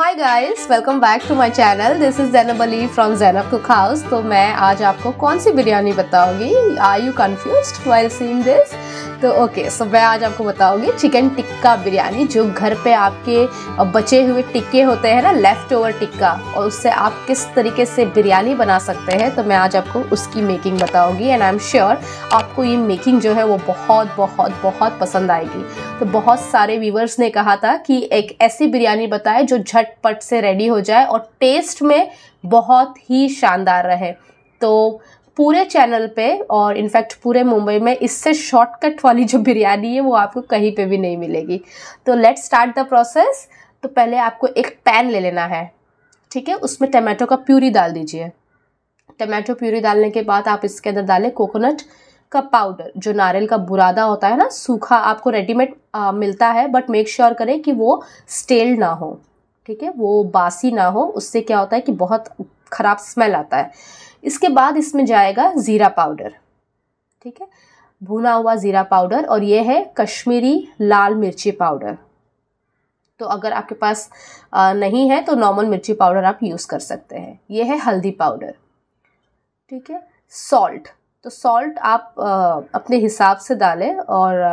high guys welcome back to my channel this is Zainab Ali from Zainab cook house तो मैं आज आपको कौन सी बिरयानी बताऊंगी are you confuse well seen this तो ओके सो मैं आज आपको बताऊंगी चिकन टिक्का बिरयानी जो घर पे आपके बचे हुए टिक्के होते हैं ना लेफ़्ट ओवर टिक्का और उससे आप किस तरीके से बिरयानी बना सकते हैं तो मैं आज आपको उसकी मेकिंग बताऊंगी एंड आई एम श्योर आपको ये मेकिंग जो है वो बहुत बहुत बहुत पसंद आएगी तो बहुत सारे व्यूवर्स ने कहा था कि एक ऐसी बिरयानी बताए जो झटपट से रेडी हो जाए और टेस्ट में बहुत ही शानदार रहे तो पूरे चैनल पे और इनफैक्ट पूरे मुंबई में इससे शॉर्टकट वाली जो बिरयानी है वो आपको कहीं पे भी नहीं मिलेगी तो लेट स्टार्ट द प्रोसेस तो पहले आपको एक पैन ले लेना है ठीक है उसमें टमाटो का प्यूरी डाल दीजिए टमाटो प्यूरी डालने के बाद आप इसके अंदर डालें कोकोनट का पाउडर जो नारियल का बुरादा होता है ना सूखा आपको रेडीमेड मिलता है बट मेक श्योर करें कि वो स्टेल ना हो ठीक है वो बासी ना हो उससे क्या होता है कि बहुत ख़राब स्मेल आता है इसके बाद इसमें जाएगा ज़ीरा पाउडर ठीक है भुना हुआ ज़ीरा पाउडर और ये है कश्मीरी लाल मिर्ची पाउडर तो अगर आपके पास नहीं है तो नॉर्मल मिर्ची पाउडर आप यूज़ कर सकते हैं ये है हल्दी पाउडर ठीक है सॉल्ट तो सॉल्ट आप अपने हिसाब से डालें और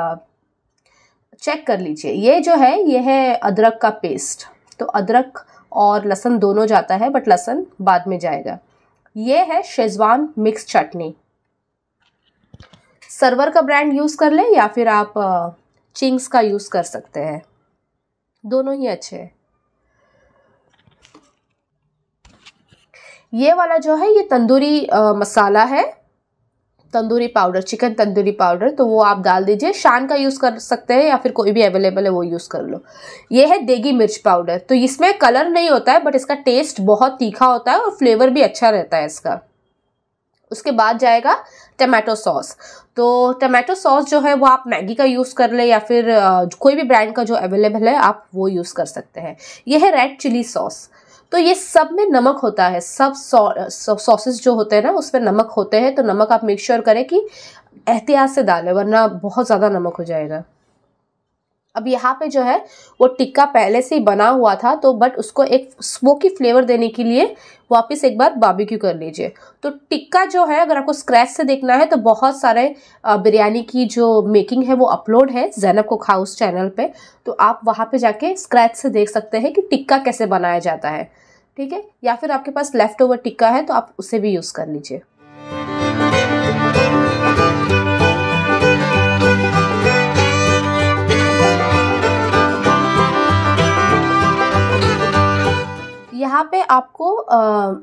चेक कर लीजिए ये जो है ये है अदरक का पेस्ट तो अदरक और लहसन दोनों जाता है बट लहसन बाद में जाएगा ये है शेजवान मिक्स चटनी सर्वर का ब्रांड यूज़ कर लें या फिर आप चिंग्स का यूज़ कर सकते हैं दोनों ही अच्छे हैं ये वाला जो है ये तंदूरी मसाला है tandoori powder chicken tandoori powder तो वो आप डाल दीजिए शान का यूज़ कर सकते हैं या फिर कोई भी अवेलेबल है वो यूज़ कर लो ये है देगी मिर्च पाउडर तो इसमें कलर नहीं होता है बट इसका टेस्ट बहुत तीखा होता है और फ्लेवर भी अच्छा रहता है इसका उसके बाद जाएगा टमाटो सॉस तो टमाटो सॉस जो है वो आप मैगी का यूज़ कर ले या फिर कोई भी ब्रांड का जो अवेलेबल है आप वो यूज़ कर सकते हैं यह है रेड चिली सॉस तो ये सब में नमक होता है सब सॉसेस जो होते हैं ना उसमें नमक होते हैं तो नमक आप मेक श्योर करें कि एहतियात से डालें वरना बहुत ज़्यादा नमक हो जाएगा अब यहाँ पे जो है वो टिक्का पहले से ही बना हुआ था तो बट उसको एक स्मोकी फ्लेवर देने के लिए वापस एक बार बाबिक्यू कर लीजिए तो टिक्का जो है अगर आपको स्क्रैच से देखना है तो बहुत सारे बिरयानी की जो मेकिंग है वो अपलोड है जैनब को खाउस चैनल पे तो आप वहाँ पे जाके स्क्रैच से देख सकते हैं कि टिक्का कैसे बनाया जाता है ठीक है या फिर आपके पास लेफ़्ट ओवर टिक्का है तो आप उसे भी यूज़ कर लीजिए यहाँ पे आपको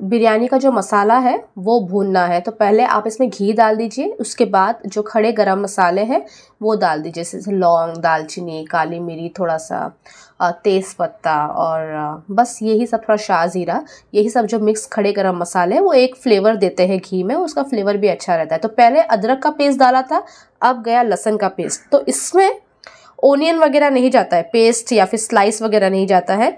बिरयानी का जो मसाला है वो भूनना है तो पहले आप इसमें घी डाल दीजिए उसके बाद जो खड़े गरम मसाले हैं वो डाल दीजिए जैसे लौंग दालचीनी काली मिरी थोड़ा सा तेज़ पत्ता और बस यही सब थोड़ा शाह ज़ीरा यही सब जो मिक्स खड़े गरम मसाले हैं वो एक फ्लेवर देते हैं घी में उसका फ्लेवर भी अच्छा रहता है तो पहले अदरक का पेस्ट डाला था अब गया लहसन का पेस्ट तो इसमें ओनियन वगैरह नहीं जाता है पेस्ट या फिर स्लाइस वगैरह नहीं जाता है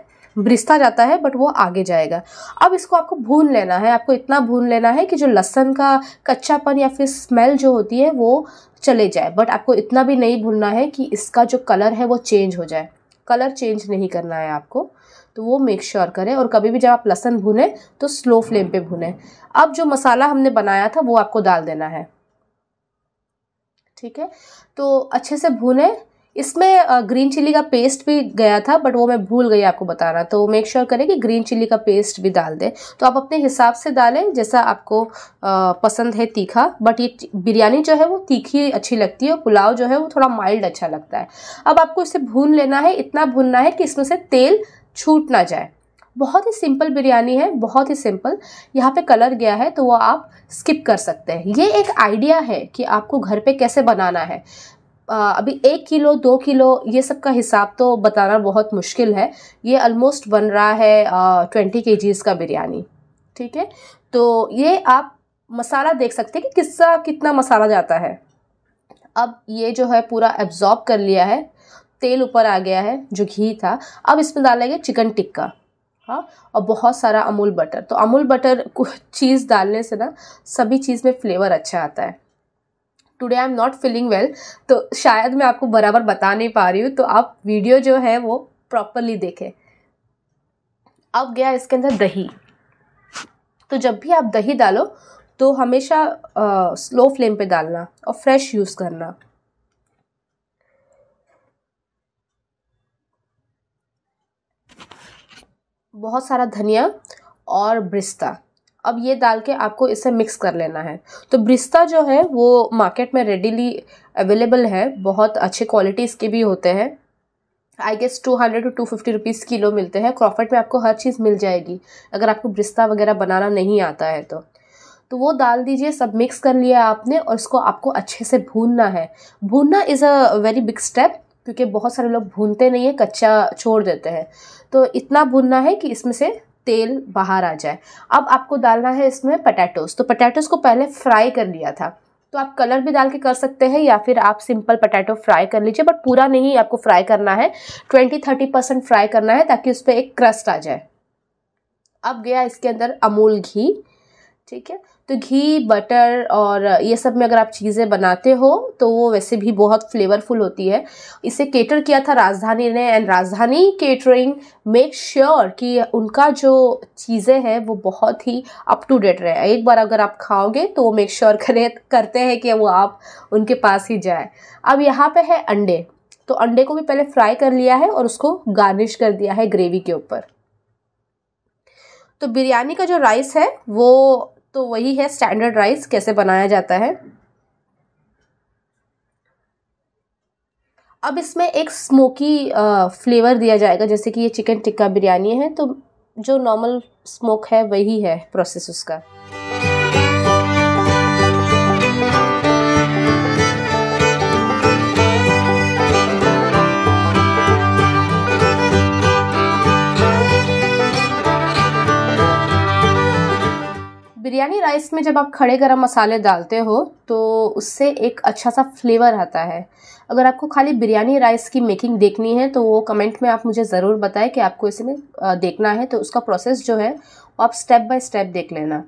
ब्रिस्ता जाता है बट वो आगे जाएगा अब इसको आपको भून लेना है आपको इतना भून लेना है कि जो लहसन का कच्चापन या फिर स्मेल जो होती है वो चले जाए बट आपको इतना भी नहीं भूलना है कि इसका जो कलर है वो चेंज हो जाए कलर चेंज नहीं करना है आपको तो वो मेक श्योर sure करें और कभी भी जब आप लहसन भूनें तो स्लो फ्लेम पे भूनें अब जो मसाला हमने बनाया था वो आपको डाल देना है ठीक है तो अच्छे से भूनें इसमें ग्रीन चिल्ली का पेस्ट भी गया था बट वो मैं भूल गई आपको बताना तो मेक श्योर करें कि ग्रीन चिल्ली का पेस्ट भी डाल दें तो आप अपने हिसाब से डालें जैसा आपको पसंद है तीखा बट ये बिरयानी जो है वो तीखी अच्छी लगती है और पुलाव जो है वो थोड़ा माइल्ड अच्छा लगता है अब आपको इसे भून लेना है इतना भूनना है कि इसमें से तेल छूट ना जाए बहुत ही सिंपल बिरयानी है बहुत ही सिंपल यहाँ पे कलर गया है तो वो आप स्किप कर सकते हैं ये एक आइडिया है कि आपको घर पे कैसे बनाना है अभी एक किलो दो किलो ये सब का हिसाब तो बताना बहुत मुश्किल है ये ऑलमोस्ट बन रहा है ट्वेंटी के जीज़ का बिरयानी ठीक है तो ये आप मसाला देख सकते हैं कि किसका कितना मसाला जाता है अब ये जो है पूरा एब्जॉर्ब कर लिया है तेल ऊपर आ गया है जो घी था अब इसमें डाला गया चिकन टिक्का हाँ और बहुत सारा अमूल बटर तो अमूल बटर को चीज़ डालने से ना सभी चीज़ में फ्लेवर अच्छा आता है today I am not feeling well तो शायद मैं आपको बराबर बता नहीं पा रही हूँ तो आप वीडियो जो है वो प्रॉपरली देखें अब गया इसके अंदर दही तो जब भी आप दही डालो तो हमेशा आ, स्लो फ्लेम पे डालना और फ्रेश यूज़ करना बहुत सारा धनिया और ब्रिस्ता अब ये डाल के आपको इसे मिक्स कर लेना है तो ब्रिस्ता जो है वो मार्केट में रेडीली अवेलेबल है बहुत अच्छे क्वालिटीज़ के भी होते हैं I guess two hundred two two fifty rupees kilo मिलते हैं क्रॉफर्ट में आपको हर चीज़ मिल जाएगी अगर आपको ब्रिस्ता वगैरह बनाना नहीं आता है तो तो वो डाल दीजिए सब मिक्स कर लिया आपने और इसको आपको अच्छे से भूनना है भूनना is a very big step क्योंकि बहुत सारे लोग भूनते नहीं है कच्चा छोड़ देते हैं तो इतना भूनना है कि इसमें से तेल बाहर आ जाए अब आपको डालना है इसमें पटैटोस तो पटैटोस को पहले फ्राई कर लिया था तो आप कलर भी डाल के कर सकते हैं या फिर आप सिंपल पटैटो फ्राई कर लीजिए बट पूरा नहीं आपको फ्राई करना है ट्वेंटी थर्टी परसेंट फ्राई करना है ताकि उस पर एक क्रस्ट आ जाए अब गया इसके अंदर अमूल घी ठीक है तो घी बटर और ये सब में अगर आप चीज़ें बनाते हो तो वो वैसे भी बहुत फ्लेवरफुल होती है इसे केटर किया था राजधानी ने एंड राजधानी केटरिंग मेक श्योर कि उनका जो चीज़ें हैं वो बहुत ही अप टू डेट रहे एक बार अगर आप खाओगे तो वो मेक श्योर करें करते हैं कि वो आप उनके पास ही जाए अब यहाँ पर है अंडे तो अंडे को भी पहले फ्राई कर लिया है और उसको गार्निश कर दिया है ग्रेवी के ऊपर तो बिरयानी का जो राइस है वो तो वही है स्टैंडर्ड राइस कैसे बनाया जाता है अब इसमें एक स्मोकी फ्लेवर दिया जाएगा जैसे कि ये चिकन टिक्का बिरयानी है तो जो नॉर्मल स्मोक है वही है प्रोसेस उसका बिरयानी राइस में जब आप खड़े गरम मसाले डालते हो तो उससे एक अच्छा सा फ्लेवर आता है अगर आपको खाली बिरयानी राइस की मेकिंग देखनी है तो वो कमेंट में आप मुझे ज़रूर बताएं कि आपको इसमें देखना है तो उसका प्रोसेस जो है आप स्टेप बाय स्टेप देख लेना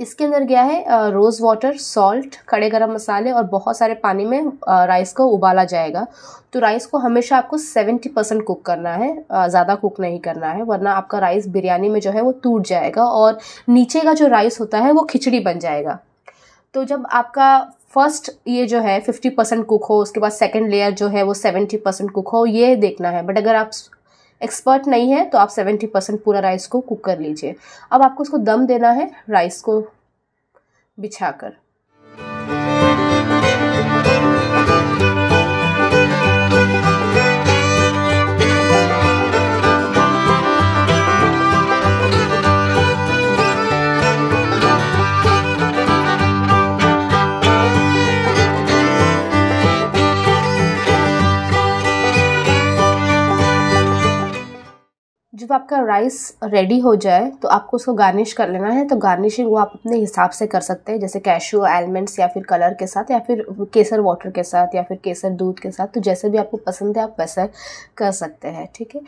इसके अंदर गया है रोज़ वाटर सॉल्ट खड़े गरम मसाले और बहुत सारे पानी में राइस को उबाला जाएगा तो राइस को हमेशा आपको सेवेंटी परसेंट कुक करना है ज़्यादा कुक नहीं करना है वरना आपका राइस बिरयानी में जो है वो टूट जाएगा और नीचे का जो राइस होता है वो खिचड़ी बन जाएगा तो जब आपका फर्स्ट ये जो है फिफ्टी परसेंट कुक हो उसके बाद सेकेंड लेयर जो है वो सेवेंटी परसेंट कुक हो ये देखना है बट अगर आप एक्सपर्ट नहीं है तो आप सेवेंटी परसेंट पूरा राइस को कुक कर लीजिए अब आपको उसको दम देना है राइस को बिछा कर जब आपका राइस रेडी हो जाए तो आपको उसको गार्निश कर लेना है तो गार्निशिंग वो आप अपने हिसाब से कर सकते हैं जैसे कैशू एलमेंट्स या फिर कलर के साथ या फिर केसर वाटर के साथ या फिर केसर दूध के साथ तो जैसे भी आपको पसंद है आप वैसा कर सकते हैं ठीक है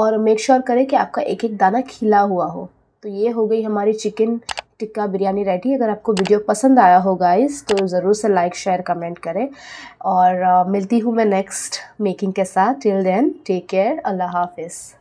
और मेक श्योर sure करें कि आपका एक एक दाना खिला हुआ हो तो ये हो गई हमारी चिकन टिक्का बिरयानी रेडी अगर आपको वीडियो पसंद आया हो गाइस तो ज़रूर से लाइक शेयर कमेंट करें और मिलती हूँ मैं नेक्स्ट मेकिंग के साथ टिल देन टेक केयर अल्लाह हाफिज़